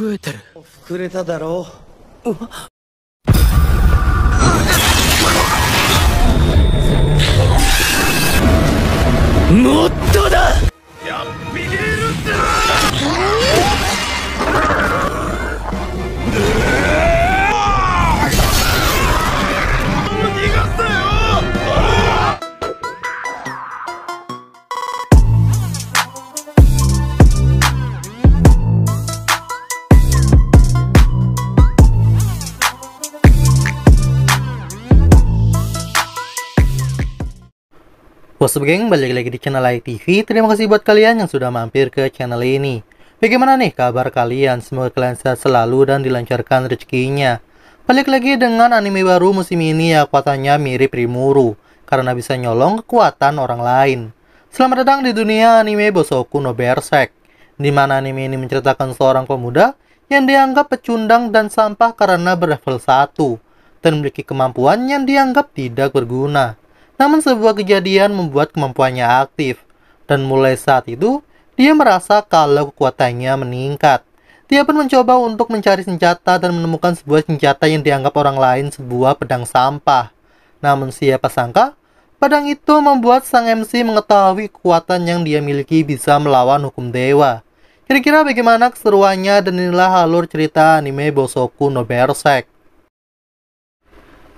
増えてる膨れただろうもっとだ Sob geng, balik lagi di channel ITV Terima kasih buat kalian yang sudah mampir ke channel ini Bagaimana nih kabar kalian? Semoga kalian sehat selalu dan dilancarkan rezekinya Balik lagi dengan anime baru musim ini ya, kekuatannya mirip Rimuru Karena bisa nyolong kekuatan orang lain Selamat datang di dunia anime Bosoku no Berserk Dimana anime ini menceritakan seorang pemuda yang dianggap pecundang dan sampah karena berlevel 1 dan memiliki kemampuan yang dianggap tidak berguna. Namun sebuah kejadian membuat kemampuannya aktif, dan mulai saat itu, dia merasa kalau kekuatannya meningkat. Dia pun mencoba untuk mencari senjata dan menemukan sebuah senjata yang dianggap orang lain sebuah pedang sampah. Namun siapa sangka, pedang itu membuat sang MC mengetahui kekuatan yang dia miliki bisa melawan hukum dewa. Kira-kira bagaimana keseruannya dan inilah alur cerita anime Bosoku no Berserk.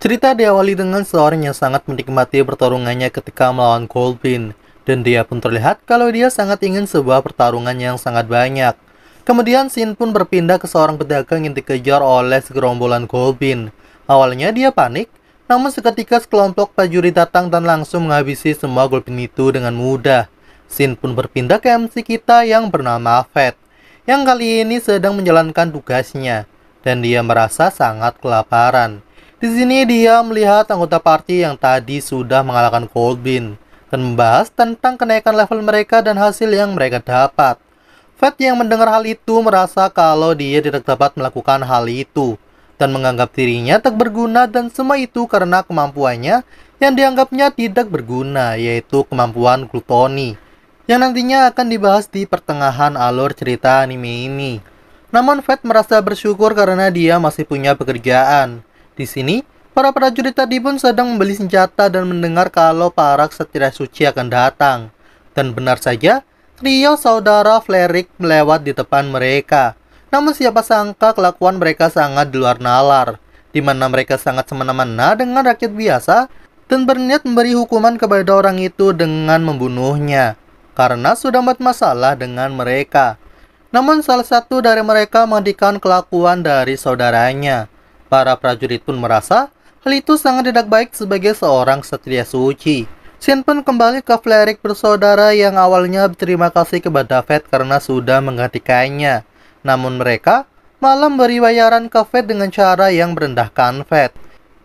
Cerita diawali dengan seorang yang sangat menikmati pertarungannya ketika melawan Goldwyn, dan dia pun terlihat kalau dia sangat ingin sebuah pertarungan yang sangat banyak. Kemudian sin pun berpindah ke seorang pedagang yang dikejar oleh segerombolan Goldwyn. Awalnya dia panik, namun seketika sekelompok prajurit datang dan langsung menghabisi semua Goldwyn itu dengan mudah. sin pun berpindah ke MC kita yang bernama Fat, yang kali ini sedang menjalankan tugasnya, dan dia merasa sangat kelaparan. Di sini dia melihat anggota party yang tadi sudah mengalahkan Coldbin dan membahas tentang kenaikan level mereka dan hasil yang mereka dapat. Fat yang mendengar hal itu merasa kalau dia tidak dapat melakukan hal itu dan menganggap dirinya tak berguna dan semua itu karena kemampuannya yang dianggapnya tidak berguna yaitu kemampuan Glutoni yang nantinya akan dibahas di pertengahan alur cerita anime ini. Namun Fat merasa bersyukur karena dia masih punya pekerjaan di sini, para prajurit tadi pun sedang membeli senjata dan mendengar kalau para ksatria suci akan datang. Dan benar saja, trio saudara Flerik melewat di depan mereka. Namun siapa sangka kelakuan mereka sangat di luar nalar, di mana mereka sangat semena-mena dengan rakyat biasa dan berniat memberi hukuman kepada orang itu dengan membunuhnya karena sudah membuat masalah dengan mereka. Namun salah satu dari mereka menghentikan kelakuan dari saudaranya. Para prajurit pun merasa hal itu sangat tidak baik sebagai seorang setia suci. pun kembali ke Flerik bersaudara yang awalnya berterima kasih kepada Fed karena sudah menggantikannya. Namun mereka malah memberi bayaran ke Fed dengan cara yang merendahkan Fed.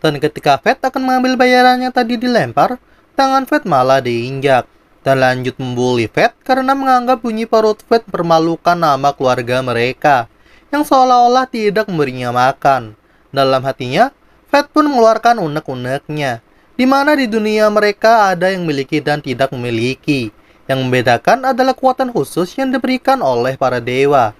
Dan ketika Fed akan mengambil bayarannya tadi dilempar, tangan Fed malah diinjak. Dan lanjut membuli Fed karena menganggap bunyi perut Fed permalukan nama keluarga mereka yang seolah-olah tidak memberinya makan. Dalam hatinya, Fed pun mengeluarkan unek-uneknya, di mana di dunia mereka ada yang memiliki dan tidak memiliki. Yang membedakan adalah kekuatan khusus yang diberikan oleh para dewa.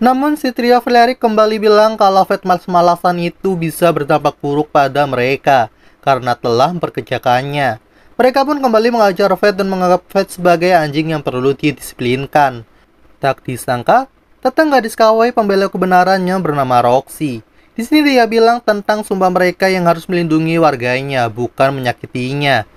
Namun si trio kembali bilang kalau Fed malas-malasan itu bisa berdampak buruk pada mereka karena telah memperkerjakannya. Mereka pun kembali mengajar Fed dan menganggap Fed sebagai anjing yang perlu didisiplinkan. Tak disangka, tetangga kawai pembela kebenarannya bernama Roxy. Di sini dia bilang tentang sumpah mereka yang harus melindungi warganya, bukan menyakitinya.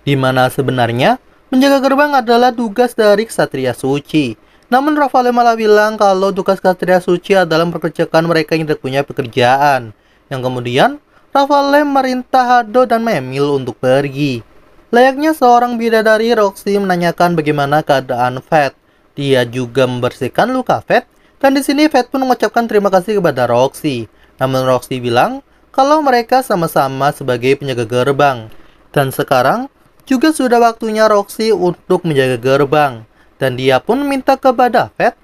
Di mana sebenarnya, menjaga gerbang adalah tugas dari Ksatria Suci. Namun Rafale malah bilang kalau tugas Ksatria Suci adalah memperkerjakan mereka yang tidak punya pekerjaan. Yang kemudian, Rafale merintah Hado dan Memil untuk pergi. Layaknya seorang bidadari, Roxy menanyakan bagaimana keadaan Fat. Dia juga membersihkan luka Fat, dan di sini Fat pun mengucapkan terima kasih kepada Roxy. Namun Roxy bilang kalau mereka sama-sama sebagai penjaga gerbang. Dan sekarang juga sudah waktunya Roxy untuk menjaga gerbang. Dan dia pun minta kepada Fat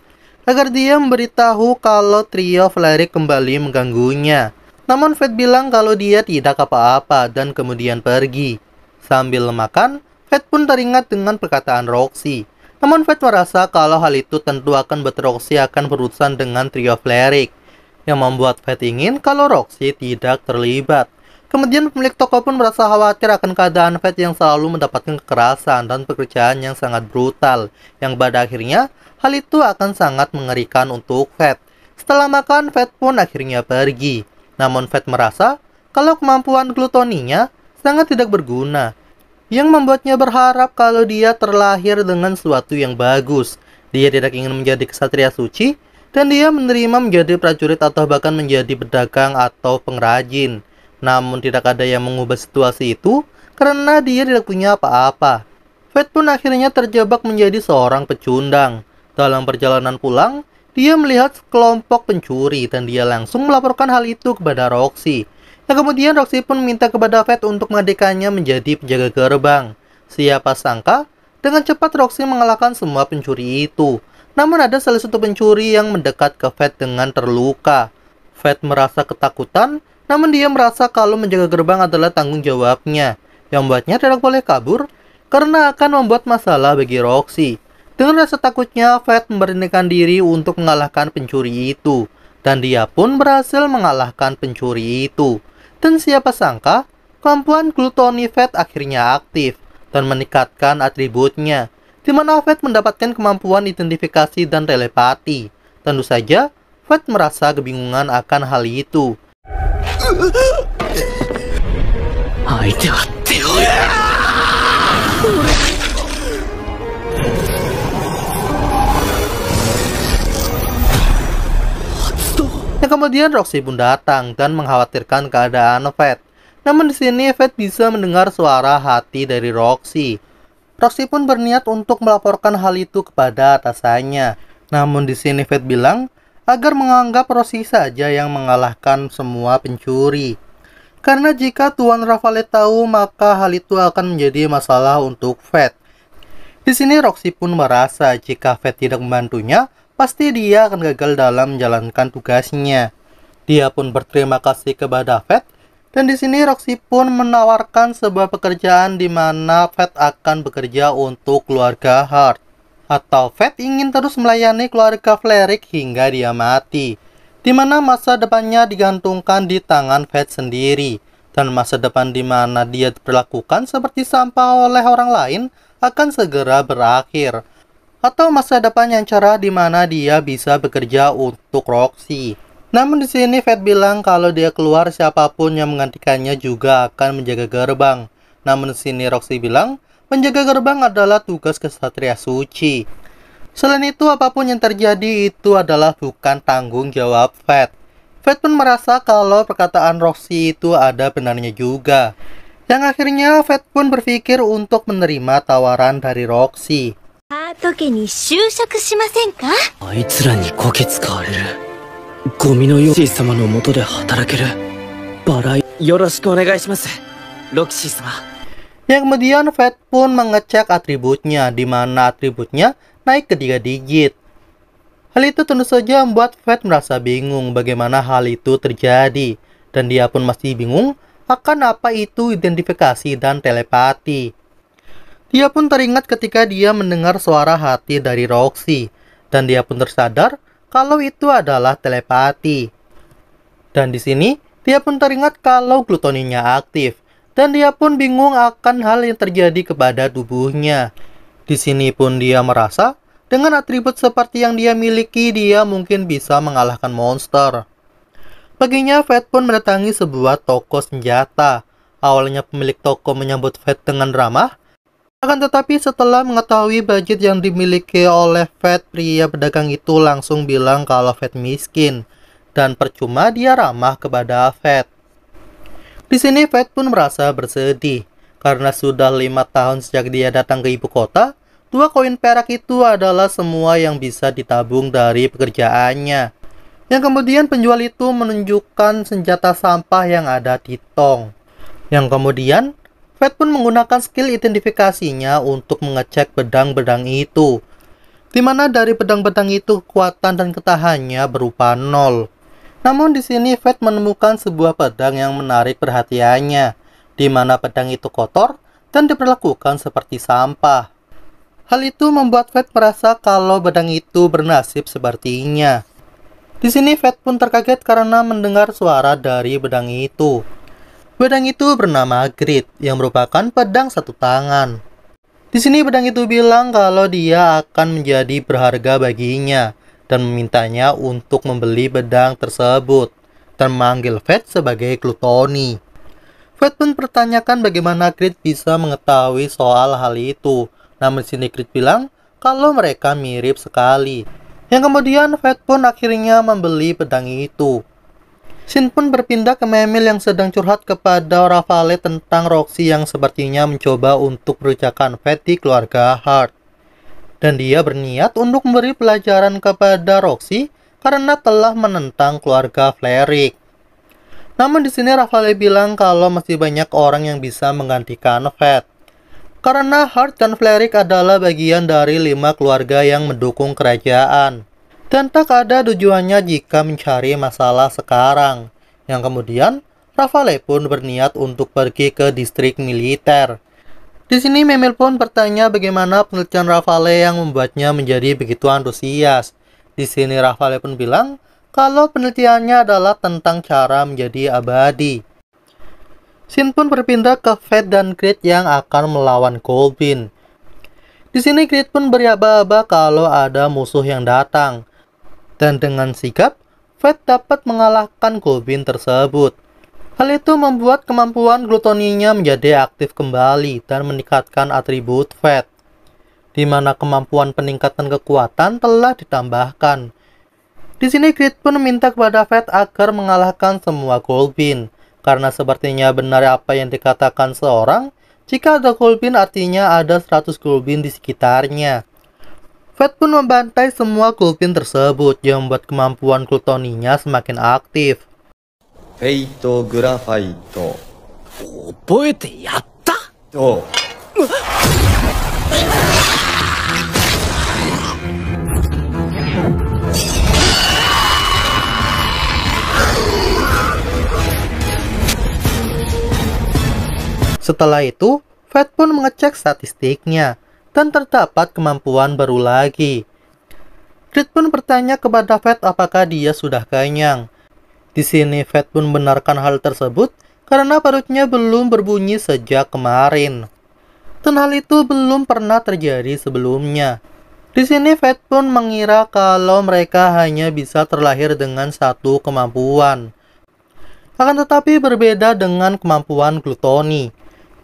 agar dia memberitahu kalau trio Flerik kembali mengganggunya. Namun Fat bilang kalau dia tidak apa-apa dan kemudian pergi. Sambil makan, Fat pun teringat dengan perkataan Roxy. Namun Fat merasa kalau hal itu tentu akan Roxy akan berurusan dengan trio Fleric, yang membuat Fat ingin kalau Roxy tidak terlibat. Kemudian pemilik toko pun merasa khawatir akan keadaan Fat yang selalu mendapatkan kekerasan dan pekerjaan yang sangat brutal, yang pada akhirnya hal itu akan sangat mengerikan untuk Fat. Setelah makan, Fat pun akhirnya pergi. Namun Fat merasa kalau kemampuan glutoninya sangat tidak berguna, yang membuatnya berharap kalau dia terlahir dengan sesuatu yang bagus. Dia tidak ingin menjadi kesatria suci, dan dia menerima menjadi prajurit atau bahkan menjadi pedagang atau pengrajin. Namun tidak ada yang mengubah situasi itu, karena dia tidak punya apa-apa. Fed pun akhirnya terjebak menjadi seorang pecundang. Dalam perjalanan pulang, dia melihat sekelompok pencuri dan dia langsung melaporkan hal itu kepada Roxy. Nah kemudian Roxy pun minta kepada Fat untuk mengadakannya menjadi penjaga gerbang. Siapa sangka, dengan cepat Roxy mengalahkan semua pencuri itu. Namun ada salah satu pencuri yang mendekat ke Fat dengan terluka. Fat merasa ketakutan, namun dia merasa kalau menjaga gerbang adalah tanggung jawabnya, yang membuatnya tidak boleh kabur karena akan membuat masalah bagi Roxy. Dengan rasa takutnya, Fat memberanikan diri untuk mengalahkan pencuri itu, dan dia pun berhasil mengalahkan pencuri itu. Dan siapa sangka, kemampuan glutoni Fat akhirnya aktif dan meningkatkan atributnya, di mana Fat mendapatkan kemampuan identifikasi dan telepati. Tentu saja, Fat merasa kebingungan akan hal itu. Nah kemudian Roxy pun datang dan mengkhawatirkan keadaan Fat. Namun di sini Fat bisa mendengar suara hati dari Roxy. Roxy pun berniat untuk melaporkan hal itu kepada atasannya. Namun di sini Fat bilang agar menganggap Roxy saja yang mengalahkan semua pencuri. Karena jika Tuan Ravalet tahu, maka hal itu akan menjadi masalah untuk Fed. Di sini Roxy pun merasa jika Fed tidak membantunya, pasti dia akan gagal dalam menjalankan tugasnya. Dia pun berterima kasih kepada Fed dan di sini Roxy pun menawarkan sebuah pekerjaan di mana Fed akan bekerja untuk keluarga Hart. Atau Fed ingin terus melayani keluarga Flerik hingga dia mati. Di mana masa depannya digantungkan di tangan Fed sendiri. Dan masa depan di mana dia diperlakukan seperti sampah oleh orang lain akan segera berakhir atau masa depan yang cerah di mana dia bisa bekerja untuk Roxy. Namun di sini Fed bilang kalau dia keluar siapapun yang menggantikannya juga akan menjaga gerbang. Namun di sini Roxy bilang menjaga gerbang adalah tugas kesatria suci. Selain itu apapun yang terjadi itu adalah bukan tanggung jawab Fat. Fat pun merasa kalau perkataan Roxy itu ada benarnya juga. Yang akhirnya Fat pun berpikir untuk menerima tawaran dari Roxy. ハート家に就職しませんかあいつらにこき使われるゴミのよう様のもとで働けるバラよろしくお願いしますロキシー様 Yang kemudian Fed pun mengecek atributnya, di mana atributnya naik ke tiga digit. Hal itu tentu saja membuat Fed merasa bingung bagaimana hal itu terjadi. Dan dia pun masih bingung akan apa itu identifikasi dan telepati. Ia pun teringat ketika dia mendengar suara hati dari Roxy, dan dia pun tersadar kalau itu adalah telepati. Dan di sini, dia pun teringat kalau glutoninya aktif, dan dia pun bingung akan hal yang terjadi kepada tubuhnya. Di sini pun dia merasa, dengan atribut seperti yang dia miliki, dia mungkin bisa mengalahkan monster. Paginya, Fat pun mendatangi sebuah toko senjata. Awalnya pemilik toko menyambut Fat dengan ramah, akan tetapi setelah mengetahui budget yang dimiliki oleh Fed, pria pedagang itu langsung bilang kalau Fed miskin dan percuma dia ramah kepada Fed. Di sini Fed pun merasa bersedih karena sudah lima tahun sejak dia datang ke ibu kota, dua koin perak itu adalah semua yang bisa ditabung dari pekerjaannya. Yang kemudian penjual itu menunjukkan senjata sampah yang ada di tong. Yang kemudian Fat pun menggunakan skill identifikasinya untuk mengecek pedang-pedang itu. Di mana dari pedang-pedang itu kekuatan dan ketahannya berupa nol. Namun di sini Fat menemukan sebuah pedang yang menarik perhatiannya, di mana pedang itu kotor dan diperlakukan seperti sampah. Hal itu membuat Fat merasa kalau pedang itu bernasib sepertinya. Di sini Fed pun terkaget karena mendengar suara dari pedang itu. Pedang itu bernama Grit, yang merupakan pedang satu tangan. Di sini pedang itu bilang kalau dia akan menjadi berharga baginya dan memintanya untuk membeli pedang tersebut dan memanggil Fed sebagai Clutoni. Fed pun pertanyakan bagaimana Grit bisa mengetahui soal hal itu. Namun sini Grit bilang kalau mereka mirip sekali. Yang kemudian Fed pun akhirnya membeli pedang itu Shin pun berpindah ke Memil yang sedang curhat kepada Rafale tentang Roxy yang sepertinya mencoba untuk merucakkan Fatty keluarga Hart. Dan dia berniat untuk memberi pelajaran kepada Roxy karena telah menentang keluarga Flerick. Namun di sini Rafale bilang kalau masih banyak orang yang bisa menggantikan Fat. Karena Hart dan Flerick adalah bagian dari lima keluarga yang mendukung kerajaan. Dan tak ada tujuannya jika mencari masalah sekarang. Yang kemudian, Rafale pun berniat untuk pergi ke distrik militer. Di sini Memel pun bertanya bagaimana penelitian Rafale yang membuatnya menjadi begitu antusias. Di sini Rafale pun bilang kalau penelitiannya adalah tentang cara menjadi abadi. Sin pun berpindah ke Fed dan Creed yang akan melawan Colbin. Di sini Creed pun aba aba kalau ada musuh yang datang dan dengan sigap, Fed dapat mengalahkan Govin tersebut. Hal itu membuat kemampuan glutoninya menjadi aktif kembali dan meningkatkan atribut Fed, di mana kemampuan peningkatan kekuatan telah ditambahkan. Di sini Grid pun meminta kepada Fed agar mengalahkan semua Goblin, karena sepertinya benar apa yang dikatakan seorang, jika ada Goblin artinya ada 100 Goblin di sekitarnya. Fat pun membantai semua Kulpin tersebut yang membuat kemampuan kultoninya semakin aktif. Fate Graphite. Oboete yatta? Oh. Setelah itu, Fat pun mengecek statistiknya dan terdapat kemampuan baru lagi. Creed pun bertanya kepada Fat apakah dia sudah kenyang. Di sini Fat pun benarkan hal tersebut karena perutnya belum berbunyi sejak kemarin. Dan hal itu belum pernah terjadi sebelumnya. Di sini Fat pun mengira kalau mereka hanya bisa terlahir dengan satu kemampuan. Akan tetapi berbeda dengan kemampuan glutoni.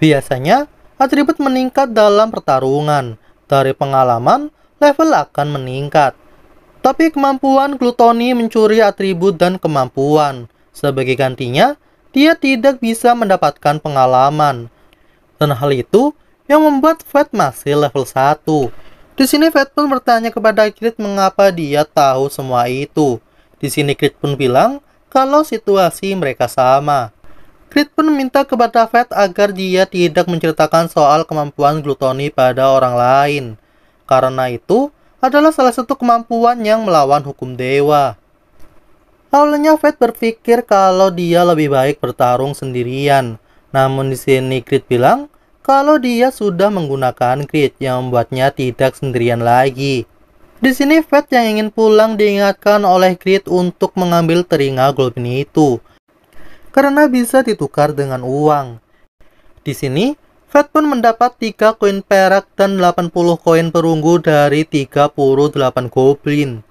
Biasanya, atribut meningkat dalam pertarungan. Dari pengalaman, level akan meningkat. Tapi kemampuan glutoni mencuri atribut dan kemampuan. Sebagai gantinya, dia tidak bisa mendapatkan pengalaman. Dan hal itu yang membuat Fat masih level 1. Di sini Fat pun bertanya kepada Krit mengapa dia tahu semua itu. Di sini Krit pun bilang kalau situasi mereka sama. Creed pun meminta kepada Fat agar dia tidak menceritakan soal kemampuan gluttony pada orang lain. Karena itu adalah salah satu kemampuan yang melawan hukum dewa. Awalnya Fat berpikir kalau dia lebih baik bertarung sendirian. Namun di sini Creed bilang kalau dia sudah menggunakan Creed yang membuatnya tidak sendirian lagi. Di sini Fat yang ingin pulang diingatkan oleh Creed untuk mengambil teringa gluttony itu karena bisa ditukar dengan uang. Di sini, Fed pun mendapat 3 koin perak dan 80 koin perunggu dari 38 goblin.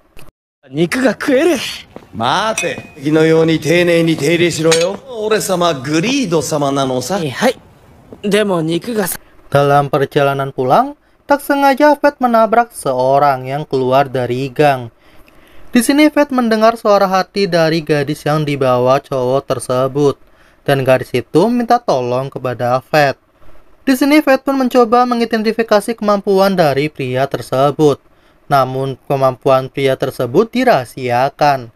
Dalam perjalanan pulang, tak sengaja Fed menabrak seorang yang keluar dari gang. Di sini Fed mendengar suara hati dari gadis yang dibawa cowok tersebut dan gadis itu minta tolong kepada Fed. Di sini Fed pun mencoba mengidentifikasi kemampuan dari pria tersebut. Namun kemampuan pria tersebut dirahasiakan.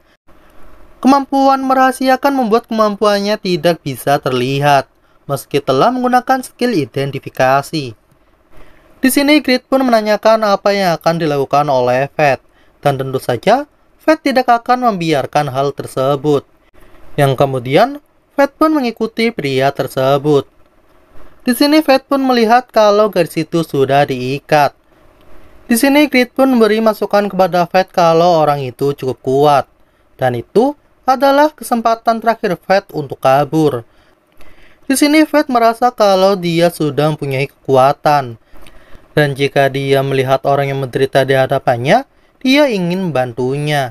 Kemampuan merahasiakan membuat kemampuannya tidak bisa terlihat meski telah menggunakan skill identifikasi. Di sini Grid pun menanyakan apa yang akan dilakukan oleh Fed, dan tentu saja Fed tidak akan membiarkan hal tersebut. Yang kemudian, Fed pun mengikuti pria tersebut. Di sini Fed pun melihat kalau garis itu sudah diikat. Di sini Grid pun memberi masukan kepada Fed kalau orang itu cukup kuat. Dan itu adalah kesempatan terakhir Fed untuk kabur. Di sini Fed merasa kalau dia sudah mempunyai kekuatan. Dan jika dia melihat orang yang menderita di hadapannya, ia ingin membantunya.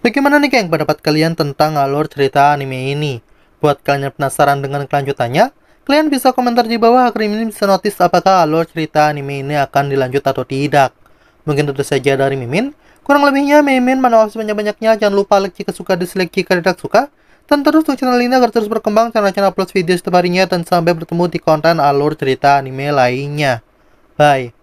Bagaimana nih geng pendapat kalian tentang alur cerita anime ini? Buat kalian yang penasaran dengan kelanjutannya, kalian bisa komentar di bawah agar Mimin bisa notice apakah alur cerita anime ini akan dilanjut atau tidak. Mungkin itu saja dari Mimin. Kurang lebihnya Mimin menolak sebanyak-banyaknya. Jangan lupa like jika suka, dislike jika tidak suka. Dan terus untuk channel ini agar terus berkembang channel channel plus video setiap harinya dan sampai bertemu di konten alur cerita anime lainnya. Bye.